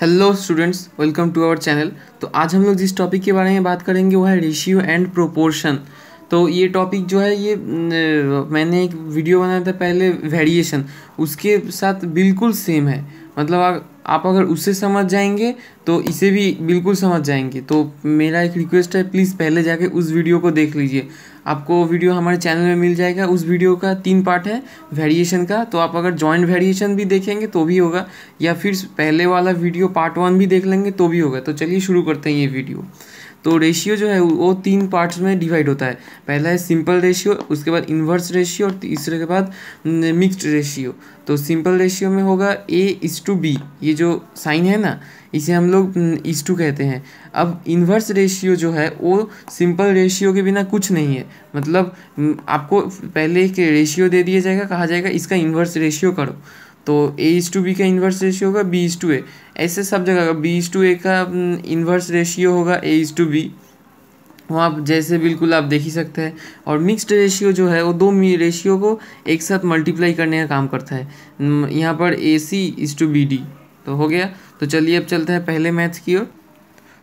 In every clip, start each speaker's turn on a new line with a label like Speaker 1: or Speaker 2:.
Speaker 1: hello students welcome to our channel तो आज हम लोग जिस टॉपिक के बारे में बात करेंगे वो है रेशियो एंड प्रोपोर्शन तो ये टॉपिक जो है ये मैंने एक वीडियो बनाया था पहले वेरिएशन उसके साथ बिल्कुल सेम है मतलब आप अगर उससे समझ जाएंगे तो इसे भी बिल्कुल समझ जाएंगे तो मेरा एक रिक्वेस्ट है प्लीज़ पहले जाके उस वीडियो को देख लीजिए आपको वीडियो हमारे चैनल में मिल जाएगा उस वीडियो का तीन पार्ट है वेरिएशन का तो आप अगर जॉइंट वेरिएशन भी देखेंगे तो भी होगा या फिर पहले वाला वीडियो पार्ट वन भी देख लेंगे तो भी होगा तो चलिए शुरू करते हैं ये वीडियो तो रेशियो जो है वो तीन पार्ट्स में डिवाइड होता है पहला है सिंपल रेशियो उसके बाद इन्वर्स रेशियो और तीसरे के बाद मिक्स्ड रेशियो तो सिंपल रेशियो में होगा ए इस टू बी ये जो साइन है ना इसे हम लोग इस टू कहते हैं अब इन्वर्स रेशियो जो है वो सिंपल रेशियो के बिना कुछ नहीं है मतलब आपको पहले एक रेशियो दे दिया जाएगा कहा जाएगा इसका इन्वर्स रेशियो करो तो ए इज टू बी का इन्वर्स रेशियो होगा बी इज टू ए ऐसे सब जगह का बी इज टू ए का इन्वर्स रेशियो होगा ए इज टू बी वहाँ आप जैसे बिल्कुल आप देख ही सकते हैं और मिक्स्ड रेशियो जो है वो दो रेशियो को एक साथ मल्टीप्लाई करने का काम करता है यहाँ पर a c is to b d तो हो गया तो चलिए अब चलते हैं पहले मैथ की ओर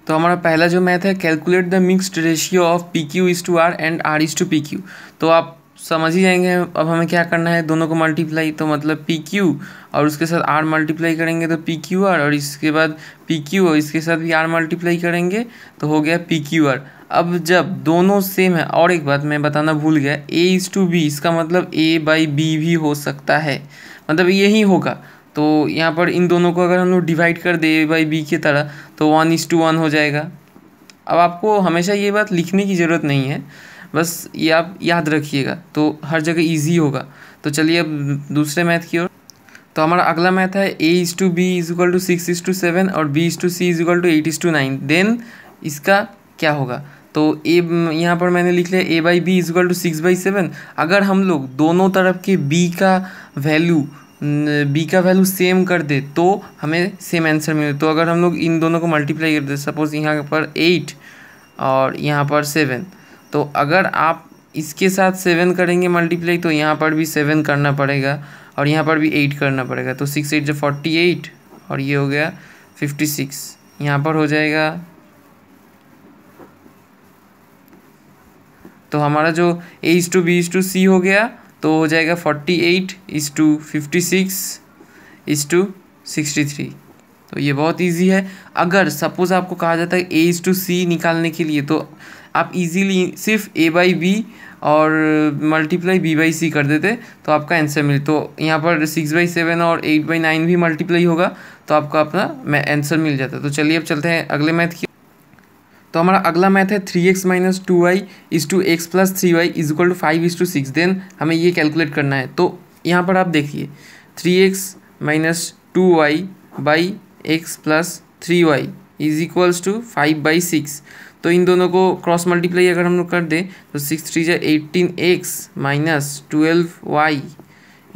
Speaker 1: तो हमारा पहला जो मैथ है calculate the mixed ratio of p q is to r and r is to p q तो आप समझ ही जाएंगे अब हमें क्या करना है दोनों को मल्टीप्लाई तो मतलब पी क्यू और उसके साथ आर मल्टीप्लाई करेंगे तो पी क्यू आर और इसके बाद पी क्यू और इसके साथ भी आर मल्टीप्लाई करेंगे तो हो गया पी क्यू आर अब जब दोनों सेम है और एक बात मैं बताना भूल गया ए इज़ टू बी इसका मतलब ए बाई बी भी हो सकता है मतलब यही होगा तो यहाँ पर इन दोनों को अगर हम लोग डिवाइड कर दे ए बाई बी की तरह तो वन इज़ टू वन हो जाएगा अब आपको हमेशा ये बात लिखने की ज़रूरत नहीं है बस ये आप याद रखिएगा तो हर जगह ईजी होगा तो चलिए अब दूसरे मैथ की ओर तो हमारा अगला मैथ है a is to b is equal to six is to seven और b is to c is equal to eight is to nine then इसका क्या होगा तो ए यहाँ पर मैंने लिख लिया a by b is equal to six by seven अगर हम लोग दोनों तरफ के बी का वैल्यू बी का वैल्यू सेम कर दे तो हमें सेम आंसर मिले तो अगर हम लोग इन दोनों को मल्टीप्लाई कर दे सपोज यहाँ पर एट और यहाँ पर सेवन तो अगर आप इसके साथ सेवन करेंगे मल्टीप्लाई तो यहाँ पर भी सेवन करना पड़ेगा और यहाँ पर भी एट करना पड़ेगा तो सिक्स एट जो फोर्टी एट और ये हो गया फिफ्टी सिक्स यहाँ पर हो जाएगा तो हमारा जो a is to b is to c हो गया तो हो जाएगा forty eight is to fifty six is to sixty three तो ये बहुत इजी है अगर सपोज़ आपको कहा जाता है ए इस टू सी निकालने के लिए तो आप इजीली सिर्फ ए बाई बी और मल्टीप्लाई बी बाई सी कर देते तो आपका आंसर मिल तो यहाँ पर सिक्स बाई सेवन और एट बाई नाइन भी मल्टीप्लाई होगा तो आपका अपना आंसर मिल जाता तो चलिए अब चलते हैं अगले मैथ की तो हमारा अगला मैथ है three x minus two y is to x plus three y is equal to five is to six then हमें ये कैलकुलेट करना है तो यहाँ पर आप देखिए three x minus two y by x plus three y is equals to five by six तो इन दोनों को क्रॉस मल्टीप्लाई अगर हम लोग कर दें तो सिक्स थ्री जै eighteen x minus twelve y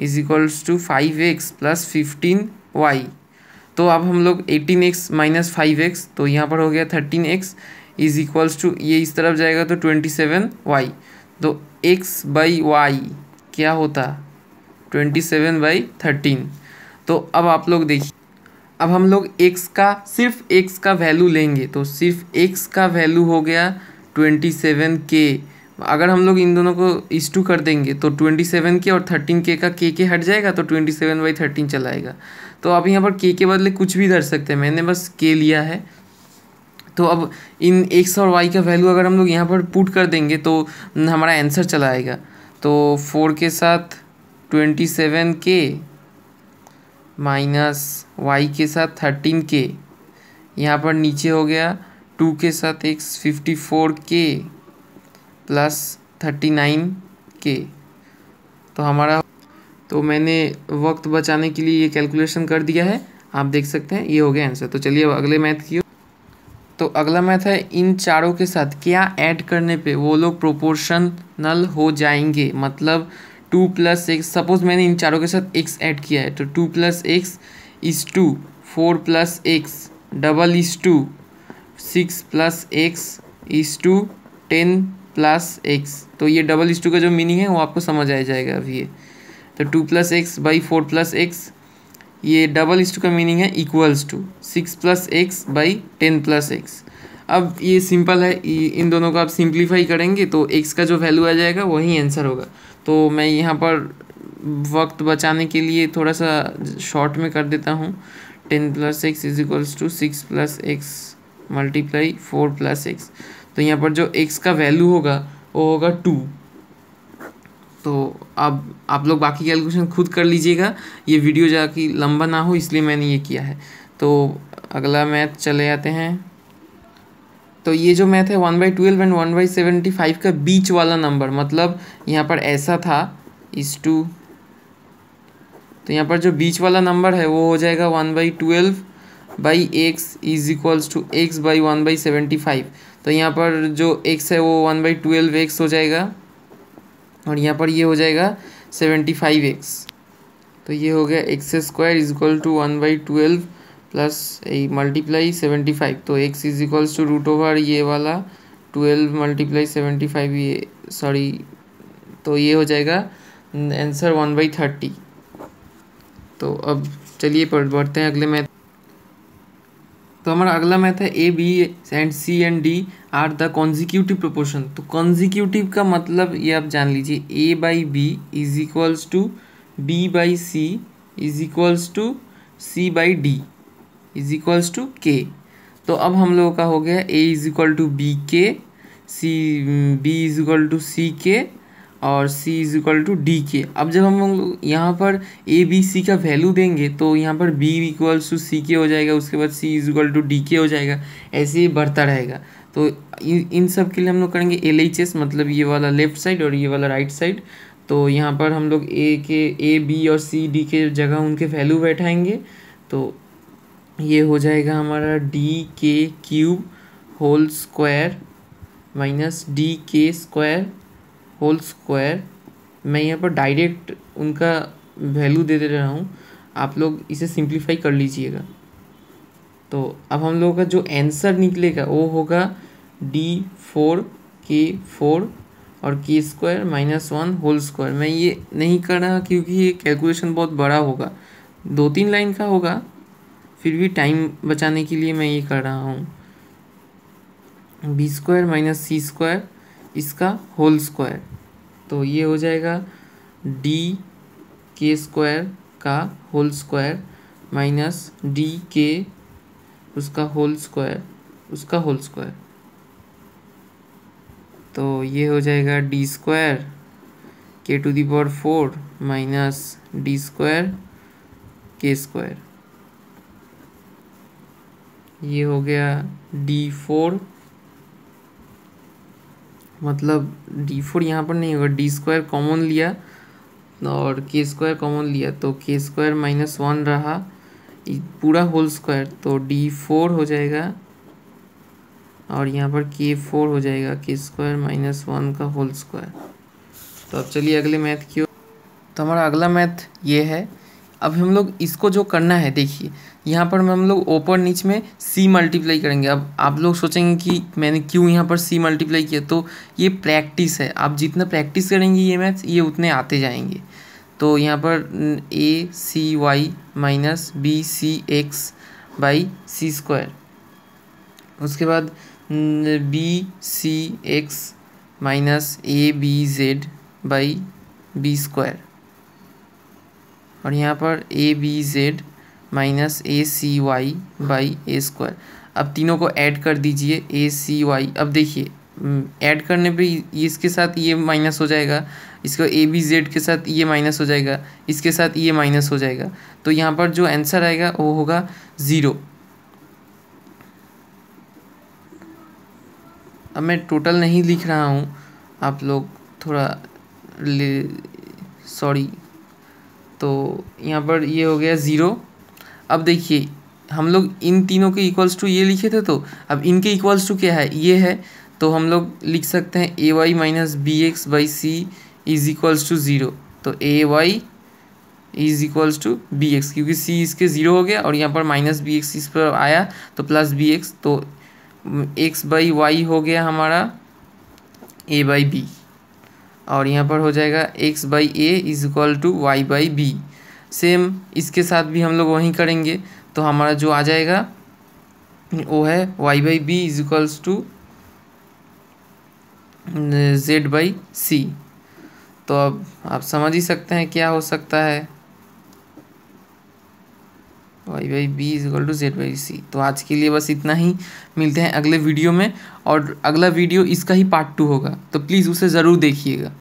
Speaker 1: is equals to five x plus fifteen y तो अब हम लोग eighteen x minus five x तो यहाँ पर हो गया thirteen x is equals to ये इस तरफ जाएगा तो ट्वेंटी सेवन वाई तो एक्स बाई वाई क्या होता ट्वेंटी सेवन बाई थर्टीन तो अब आप लोग देखिए अब हम लोग x का सिर्फ x का वैल्यू लेंगे तो सिर्फ x का वैल्यू हो गया ट्वेंटी सेवन के अगर हम लोग इन दोनों को इस टू कर देंगे तो ट्वेंटी सेवन के और थर्टीन के का के के हट जाएगा तो ट्वेंटी सेवन बाई थर्टीन चलाएगा तो अब यहाँ पर के के बदले कुछ भी धर सकते हैं मैंने बस के लिया है तो अब इन एक्स और वाई का वैल्यू अगर हम लोग यहाँ पर पुट कर देंगे तो हमारा आंसर चला आएगा तो फोर के साथ ट्वेंटी सेवन के माइनस वाई के साथ थर्टीन के यहाँ पर नीचे हो गया टू के साथ एक फिफ्टी फोर के प्लस थर्टी नाइन के तो हमारा तो मैंने वक्त बचाने के लिए ये कैलकुलेशन कर दिया है आप देख सकते हैं ये हो गया आंसर तो चलिए अब अगले मैथ की तो अगला मैथ है इन चारों के साथ क्या ऐड करने पे वो लोग प्रोपोर्शनल हो जाएंगे मतलब टू प्लस एक्स सपोज मैंने इन चारों के साथ एक्स ऐड किया है तो two plus x is to four plus x double is to six plus x is to ten plus x तो ये डबल इज टू का जो मीनिंग है वो आपको समझ आ जाएगा अभी ये तो two plus x by four plus x ये डबल इज टू का मीनिंग है equals to six plus x by ten plus x अब ये सिंपल है इन दोनों को आप सिंप्लीफाई करेंगे तो एक्स का जो वैल्यू आ जाएगा वही आंसर होगा तो मैं यहाँ पर वक्त बचाने के लिए थोड़ा सा शॉर्ट में कर देता हूँ ten plus x is equals to six plus x multiply four plus x तो यहाँ पर जो एक्स का वैल्यू होगा वो होगा टू तो अब आप लोग बाकी कैलकुलेशन खुद कर लीजिएगा ये वीडियो जाकि लंबा ना हो इसलिए मैंने ये किया है तो अगला मैथ चले आते हैं तो ये जो मैथ है one by twelve and one by seventy five का बीच वाला नंबर मतलब यहाँ पर ऐसा था इस टू तो यहाँ पर जो बीच वाला नंबर है वो हो जाएगा one by twelve by x is equals to x by one by seventy five तो यहाँ पर जो एक्स है वो वन बाई ट्वेल्व एक्स हो जाएगा और यहाँ पर ये हो जाएगा सेवेंटी फाइव एक्स तो ये हो गया x square is equal to one by twelve plus यही मल्टीप्लाई सेवेंटी फाइव तो x is equals to root over ये वाला ट्वेल्व मल्टीप्लाई सेवेंटी फाइव ये सॉरी तो ये हो जाएगा आंसर वन बाई थर्टी तो अब चलिए बढ़ते हैं अगले मैथ तो हमारा अगला मैथ है a b and c and d are the consecutive proportion तो कॉन्जिक्यूटिव का मतलब ये आप जान लीजिए a by b is equals to b by c is equals to c by d is equals to k तो अब हम लोगों का हो गया a is equal to b k c b is equal to c k और c is equal to d k अब जब हम लोग यहाँ पर ए बी सी का वैल्यू देंगे तो यहाँ पर बी इक्वल्स टू सी के हो जाएगा उसके बाद c is equal to d k हो जाएगा ऐसे ही बढ़ता रहेगा तो इन सब के लिए हम लोग करेंगे एल एच एस मतलब ये वाला लेफ्ट साइड और ये वाला राइट साइड तो यहाँ पर हम लोग ए के ए बी और सी डी के जगह उनके वैल्यू बैठाएंगे तो ये हो जाएगा हमारा d k cube whole square minus d k square whole square मैं यहाँ पर डायरेक्ट उनका वैल्यू दे दे रहा हूँ आप लोग इसे सिंप्लीफाई कर लीजिएगा तो अब हम लोगों का जो आंसर निकलेगा वो होगा डी फोर के फोर और k square minus one whole square मैं ये नहीं कर रहा क्योंकि ये कैलकुलेशन बहुत बड़ा होगा दो तीन लाइन का होगा फिर भी टाइम बचाने के लिए मैं ये कर रहा हूँ b square minus c square इसका होल स्क्वायर तो ये हो जाएगा डी के स्क्वायर का whole square minus d k उसका होल स्क्वायर उसका होल स्क्वायर तो ये हो जाएगा d square k to the power four minus d square k square ये हो गया डी फोर मतलब डी फोर यहाँ पर नहीं होगा डी स्क्वायर कॉमन लिया और के स्क्वायर कॉमन लिया तो के स्क्वायर माइनस वन रहा पूरा होल स्क्वायर तो डी फोर हो जाएगा और यहाँ पर के फोर हो जाएगा के स्क्वायर माइनस वन का होल स्क्वायर तो अब चलिए अगले मैथ की तो हमारा अगला मैथ ये है अब हम लोग इसको जो करना है देखिए यहाँ पर हम लोग ऊपर नीच में सी मल्टीप्लाई करेंगे अब आप लोग सोचेंगे कि मैंने क्यों यहाँ पर सी मल्टीप्लाई किया तो ये प्रैक्टिस है आप जितना प्रैक्टिस करेंगे ये मैथ्स ये उतने आते जाएंगे तो यहाँ पर a c y minus b c x by c square उसके बाद b c x minus a b z by b square और यहाँ पर a b z minus a c y by a square अब तीनों को ऐड कर दीजिए ए सी वाई अब देखिए ऐड हम्म, करने पे इसके साथ ये माइनस हो जाएगा इसको ए बी जेड के साथ ये माइनस हो जाएगा इसके साथ ये माइनस हो जाएगा तो यहाँ पर जो आंसर आएगा वो होगा ज़ीरो अब मैं टोटल नहीं लिख रहा हूँ आप लोग थोड़ा सॉरी तो यहाँ पर ये हो गया ज़ीरो अब देखिए हम लोग इन तीनों के इक्वल्स टू ये लिखे थे तो अब इनके इक्वल्स टू क्या है ये है तो हम लोग लिख सकते हैं a y minus b x by c is equals to zero तो a y is equals to b x क्योंकि सी इसके ज़ीरो हो गया और यहाँ पर माइनस बी एक्स इस पर आया तो प्लस बी एक्स तो एक्स बाई वाई हो गया हमारा ए बाई बी और यहाँ पर हो जाएगा x by a is equal to y by b same इसके साथ भी हम लोग वहीं करेंगे तो हमारा जो आ जाएगा वो है y by b is equals to z by c तो अब आप समझ ही सकते हैं क्या हो सकता है y by b is equal to z by c तो आज के लिए बस इतना ही मिलते हैं अगले वीडियो में और अगला वीडियो इसका ही पार्ट टू होगा तो प्लीज़ उसे ज़रूर देखिएगा